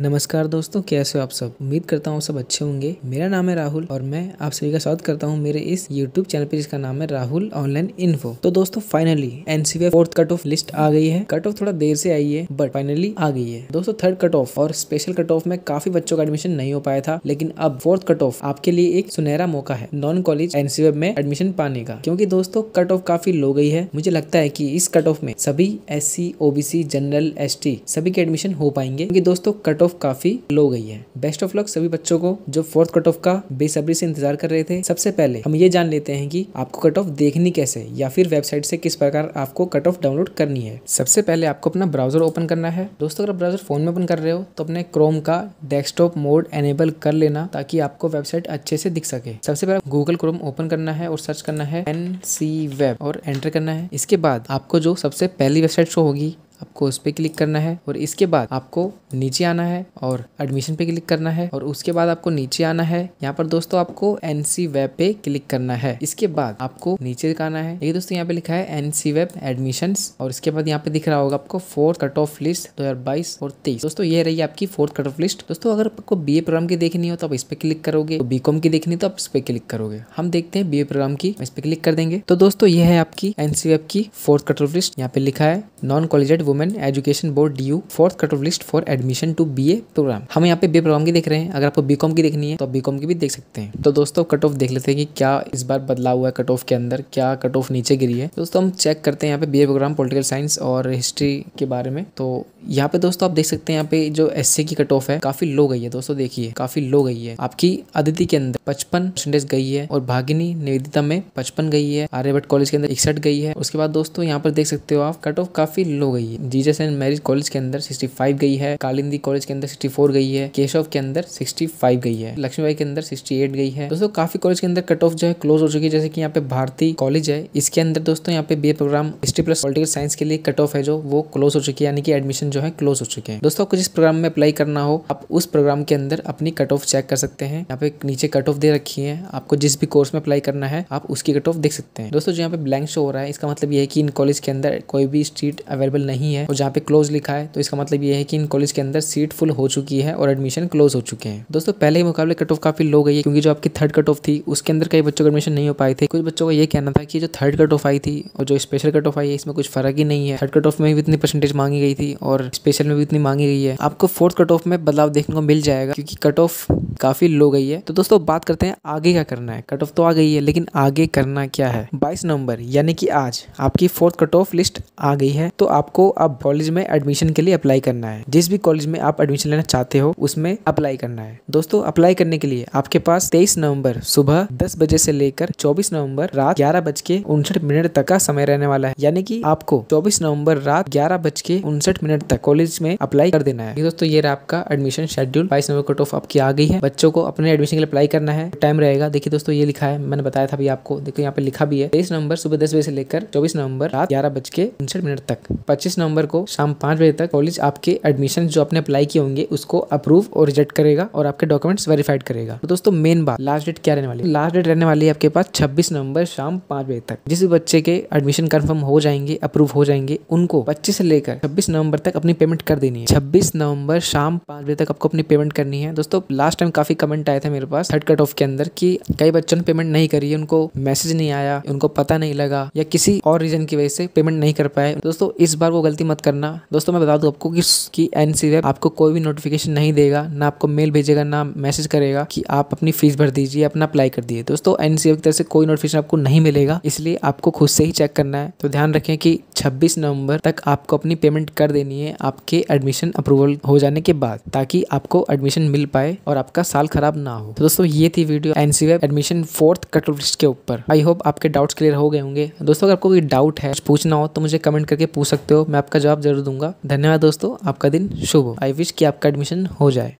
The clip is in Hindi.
नमस्कार दोस्तों कैसे हो आप सब उम्मीद करता हूँ सब अच्छे होंगे मेरा नाम है राहुल और मैं आप सभी का स्वागत करता हूँ मेरे इस यूट्यूब चैनल पर जिसका नाम है राहुल ऑनलाइन इन्फो तो दोस्तों finally NCWEB fourth cut off list आ गई है कट ऑफ थोड़ा देर से आई है बट फाइनली आ गई है दोस्तों थर्ड कट ऑफ और स्पेशल कट ऑफ में काफी बच्चों का एडमिशन नहीं हो पाया था लेकिन अब फोर्थ कट ऑफ आपके लिए एक सुनहरा मौका है नॉन कॉलेज एनसीबी में एडमिशन पाने का क्योंकि दोस्तों कट ऑफ काफी लो गई है मुझे लगता है की इस कट ऑफ में सभी S C OBC general S सभी के एडमिशन हो पाएंगे क्योंकि दोस्तों कट ऑफ ऑफ काफी लो गई है बेस्ट ऑफ लक सभी बच्चों को जो फोर्थ कट ऑफ का बेसब्री से इंतजार कर रहे थे सबसे पहले हम ये जान लेते हैं कि आपको कट ऑफ देखनी कैसे या फिर वेबसाइट से किस प्रकार आपको कट ऑफ डाउनलोड करनी है सबसे पहले आपको अपना ब्राउजर ओपन करना है दोस्तों अगर ब्राउजर फोन में ओपन कर रहे हो तो अपने क्रोम का डेस्कटॉप मोड एनेबल कर लेना ताकि आपको वेबसाइट अच्छे से दिख सके सबसे पहले गूगल क्रोम ओपन करना है और सर्च करना है एन सी वेब और एंटर करना है इसके बाद आपको जो सबसे पहली वेबसाइट शो होगी आपको उस पर क्लिक करना है और इसके बाद आपको नीचे आना है और एडमिशन पे क्लिक करना है और उसके बाद आपको नीचे आना है यहाँ पर दोस्तों आपको एन वेब पे क्लिक करना है इसके बाद आपको नीचे आना है देखिए दोस्तों यहाँ पे लिखा है एन वेब एडमिशन और इसके बाद यहाँ पे दिख रहा होगा आपको फोर्थ कट ऑफ लिस्ट दो और तेईस दोस्तों ये रही आपकी फोर्थ कट ऑफ लिस्ट दोस्तों अगर आपको बी प्रोग्राम की देखनी हो तो आप इस पे क्लिक करोगे तो बी की देखनी तो आप इस पे क्लिक करोगे हम देखते हैं बी प्रोग्राम की इस पे क्लिक कर देंगे तो दोस्तों ये है आपकी एनसी वेब की फोर्थ कट ऑफ लिस्ट यहाँ पे लिखा है non collegiate women education board D U fourth cut off list for admission to B A programme हम यहाँ पे बी प्रोग्राम की देख रहे हैं अगर आपको बी की देखनी है तो बीकॉम की भी देख सकते हैं तो दोस्तों कट ऑफ देख लेते हैं कि क्या इस बार बदलाव हुआ है कट ऑफ के अंदर क्या कट ऑफ नीचे गिरी है दोस्तों हम चेक करते हैं यहाँ पे बी प्रोग्राम पोलिटिकल साइंस और हिस्ट्री के बारे में तो यहाँ पे दोस्तों आप देख सकते हैं यहाँ पे जो एस की कट ऑफ है काफी लो गई है दोस्तों देखिए काफी लो गई है आपकी अदिति के अंदर पचपन परसेंटेज गई है और भागिनी निवेदिता में पचपन गई है आर्यभट्ट कॉलेज के अंदर इकसठ गई है उसके बाद दोस्तों यहाँ पर देख सकते हो आप कट ऑफ काफी लो गई है जीजस एंड मैरिज कॉलेज के अंदर सिक्सटी फाइव गई है कालिंदी कॉलेज के अंदर सिक्सटी फोर गई है केशव के अंदर सिक्सटी फाइव गई है लक्ष्मीबाई के अंदर सिक्सटी एट गई है दोस्तों काफी कॉलेज के अंदर कट ऑफ जो है क्लोज हो चुकी है जैसे कि यहाँ पे भारती कॉलेज है इसके अंदर दोस्तों यहाँ पे B programme history plus political science के लिए कट ऑफ है जो वो क्लोज हो चुकी है यानी कि एडमिशन जो है क्लोज हो चुके हैं दोस्तों कुछ इस प्रोग्राम में अप्लाई करना हो आप उस प्रोग्राम के अंदर अपनी कट ऑफ चेक कर सकते हैं यहाँ पे नीचे कट ऑफ दे रखी है आपको जिस भी कोर्स में अप्लाई करना है आप उसकी कट ऑफ देख सकते हैं दोस्तों जो यहाँ पे ब्लैंक शो हो रहा है इसका मतलब यह है कि इन कॉलेज के अंदर कोई भी स्ट्रीट अवेलेबल नहीं नहीं है और जहाँ पे क्लोज लिखा है तो इसका मतलब ये है कि इन कॉलेज के अंदर सीट फुल हो चुकी है और एडमिशन क्लोज हो चुके हैं दोस्तों पहले ही मुकाबले कट ऑफ काफी लो गई है क्योंकि जो आपकी थर्ड कट ऑफ थी उसके अंदर कई बच्चों को एडमिशन नहीं हो पाए थे कुछ बच्चों का ये कहना था कि जो थर्ड कट ऑफ आई थी और जो स्पेशल कट ऑफ आई है इसमें कुछ फर्क ही नहीं है थर्ड कट ऑफ में भी इतनी परसेंटेज मांगी गई थी और स्पेशल में भी इतनी मांगी गई है आपको फोर्थ कट ऑफ में बदलाव देखने को मिल जाएगा क्योंकि कट ऑफ काफी लो गई है तो दोस्तों बात करते हैं आगे क्या करना है कट ऑफ तो आ गई है लेकिन आगे करना क्या है 22 नवंबर यानी कि आज आपकी फोर्थ कट ऑफ लिस्ट आ गई है तो आपको आप कॉलेज में एडमिशन के लिए अप्लाई करना है जिस भी कॉलेज में आप एडमिशन लेना चाहते हो उसमें अप्लाई करना है दोस्तों अप्लाई करने के लिए आपके पास तेईस नवम्बर सुबह दस बजे से लेकर चौबीस नवम्बर रात ग्यारह बज के उनसठ मिनट तक का समय रहने वाला है यानी कि आपको चौबीस नवम्बर रात ग्यारह बज के उनसठ मिनट तक कॉलेज में अप्लाई कर देना है दोस्तों ये रहा आपका एडमिशन शेड्यूल बाईस नवंबर कट ऑफ आपकी आ गई है बच्चों को अपने एडमिशन के लिए अप्लाई करना है टाइम रहेगा देखिए दोस्तों ये लिखा है मैंने बताया था अभी आपको देखो यहाँ पे लिखा भी है तेईस नवंबर सुबह दस बजे से लेकर चौबीस नवंबर रात ग्यारह बज के उनसठ मिनट तक पच्चीस नवंबर नवंबर को शाम पांच बजे तक कॉलेज आपके एडमिशन जो आपने अप्लाई किए होंगे उसको अप्रूव और रिजेक्ट करेगा और आपके डॉक्यूमेंट्स वेरीफाइड करेगा तो दोस्तों मेन बात लास्ट डेट क्या रहने वाली है लास्ट डेट रहने वाली है आपके पास छब्बीस नवंबर शाम पांच बजे तक जिस बच्चे के एडमिशन कन्फर्म हो जाएंगे अप्रूव हो जाएंगे उनको पच्चीस से लेकर छब्बीस नवंबर तक अपनी पेमेंट कर देनी है छब्बीस नवंबर शाम पांच बजे तक आपको अपनी पेमेंट करनी है दोस्तों लास्ट टाइम काफी कमेंट आए थे मेरे पास थर्ड कट ऑफ के अंदर की कई बच्चों ने पेमेंट नहीं करी उनको मैसेज नहीं आया उनको पता नहीं लगा या किसी और रीजन की वजह से पेमेंट नहीं कर पाए दोस्तों इस बार वो गलती मत करना दोस्तों मैं बता दूँ आपको कि, कि एन सी वेब आपको कोई भी नोटिफिकेशन नहीं देगा ना आपको मेल भेजेगा ना मैसेज करेगा कि आप अपनी फीस भर दीजिए अपना अप्लाई कर दिए दोस्तों एन सी की तरफ से कोई नोटिफिकेशन आपको नहीं मिलेगा इसलिए आपको खुद से ही चेक करना है तो ध्यान रखें कि छब्बीस नवंबर तक आपको अपनी पेमेंट कर देनी है आपके एडमिशन अप्रूवल हो जाने के बाद ताकि आपको एडमिशन मिल पाए और आपका साल खराब ना हो तो दोस्तों ये थी video N C web admission fourth कटल के ऊपर आई होप आपके डाउट्स क्लियर हो गए होंगे दोस्तों अगर आपको कोई डाउट है पूछना हो तो मुझे कमेंट करके पूछ सकते हो मैं मैं आपका जवाब जरूर दूंगा धन्यवाद दोस्तों आपका दिन शुभ हो आई विश कि आपका एडमिशन हो जाए